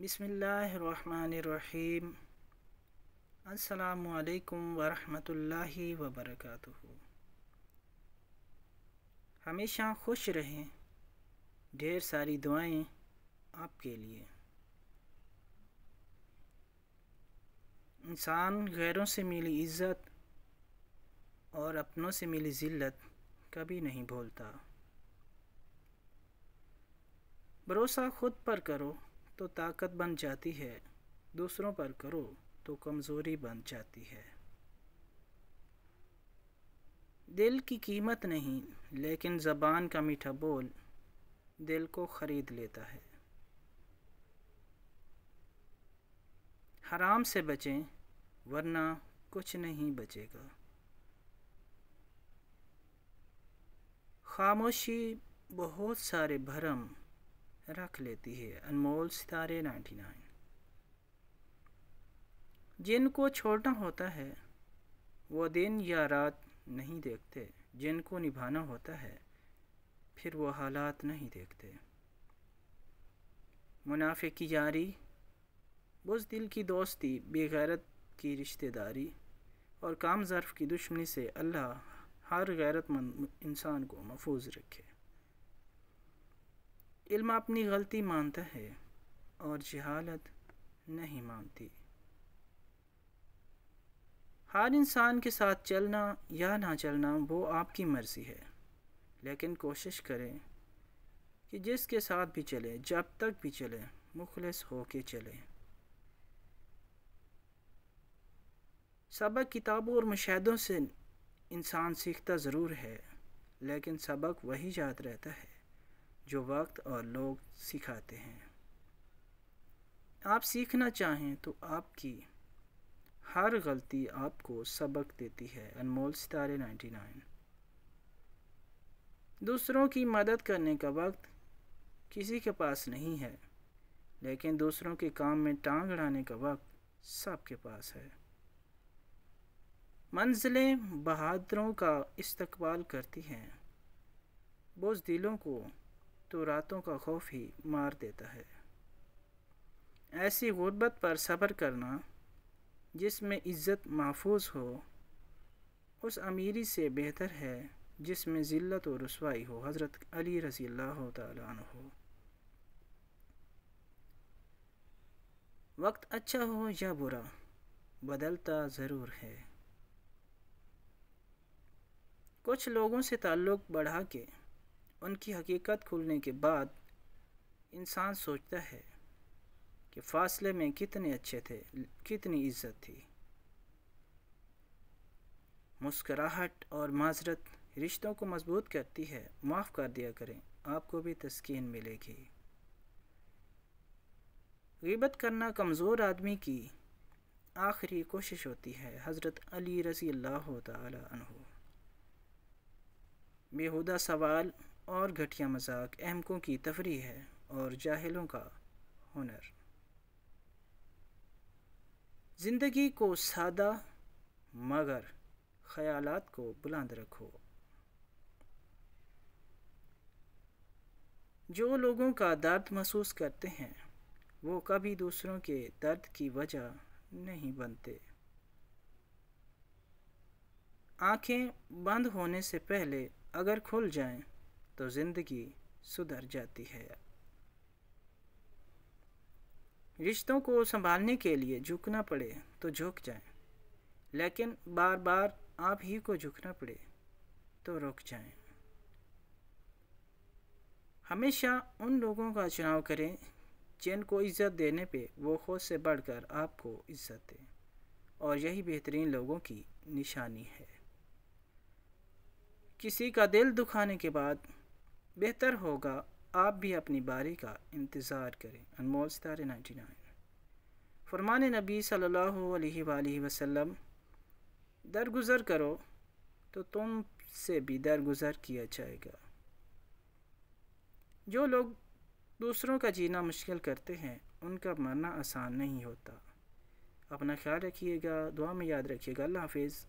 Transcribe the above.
बिसमीम् अल्लाम वरहमतुल्लाहि वबरकातुहु हमेशा खुश रहें ढेर सारी दुआएं आपके लिए इंसान गैरों से मिली इज़्ज़त और अपनों से मिली ज़िल्लत कभी नहीं भूलता भरोसा ख़ुद पर करो तो ताकत बन जाती है दूसरों पर करो तो कमज़ोरी बन जाती है दिल की कीमत नहीं लेकिन ज़बान का मीठा बोल दिल को ख़रीद लेता है हराम से बचें वरना कुछ नहीं बचेगा खामोशी बहुत सारे भरम रख लेती है अनमोल सितारे 99 जिनको छोड़ना होता है वो दिन या रात नहीं देखते जिनको निभाना होता है फिर वो हालात नहीं देखते मुनाफे की यारी बुज दिल की दोस्ती बेगैरत की रिश्तेदारी और काम ज़र्फ़ की दुश्मनी से अल्लाह हर गैरतमंद इंसान को महफूज रखे इल्म अपनी गलती मानता है और जहालत नहीं मानती हर इंसान के साथ चलना या ना चलना वो आपकी मर्ज़ी है लेकिन कोशिश करें कि जिसके साथ भी चले जब तक भी चले मुखलस हो के चले सबक किताबों और मुशाहों से इंसान सीखता ज़रूर है लेकिन सबक वही याद रहता है जो वक्त और लोग सिखाते हैं आप सीखना चाहें तो आपकी हर गलती आपको सबक देती है अनमोल सितारे 99 दूसरों की मदद करने का वक्त किसी के पास नहीं है लेकिन दूसरों के काम में टांग अड़ाने का वक्त सबके पास है मंजिलें बहादुरों का इस्तकबाल करती हैं बोझ दिलों को तो रातों का खौफ ही मार देता है ऐसी गुर्बत पर सब्र करना जिसमें इज़्ज़त महफूज हो उस अमीरी से बेहतर है जिसमें ज़िल्त और रसवाई हो हज़रत अली रसी अल्लाह हो वक्त अच्छा हो या बुरा बदलता ज़रूर है कुछ लोगों से ताल्लुक़ बढ़ा के उनकी हकीकत खुलने के बाद इंसान सोचता है कि फासले में कितने अच्छे थे कितनी इज्जत थी मुस्कराहट और माजरत रिश्तों को मजबूत करती है माफ़ कर दिया करें आपको भी तस्कीन मिलेगी गबत करना कमज़ोर आदमी की आखिरी कोशिश होती है हज़रत अली रज़ी अल्लाह तहुदा सवाल और घटिया मजाक अहमकों की तफरी है और जाहिलों का हुनर ज़िंदगी को सादा मगर ख्याल को बुलंद रखो जो लोगों का दर्द महसूस करते हैं वो कभी दूसरों के दर्द की वजह नहीं बनते आंखें बंद होने से पहले अगर खुल जाएं तो ज़िंदगी सुधर जाती है रिश्तों को संभालने के लिए झुकना पड़े तो झुक जाएं, लेकिन बार बार आप ही को झुकना पड़े तो रुक जाएं। हमेशा उन लोगों का चुनाव करें जिनको इज़्ज़त देने पे वो खुद से बढ़कर आपको इज़्ज़त दें और यही बेहतरीन लोगों की निशानी है किसी का दिल दुखाने के बाद बेहतर होगा आप भी अपनी बारी का इंतज़ार करें अनमोल सितारे नाइन्टी नाइन फरमान नबी सल्लल्लाहु अलैहि वसल्लम दरगुज़र करो तो तुम से भी दरगुज़र किया जाएगा जो लोग दूसरों का जीना मुश्किल करते हैं उनका मरना आसान नहीं होता अपना ख्याल रखिएगा दुआ में याद रखिएगा अल्लाह हाफिज़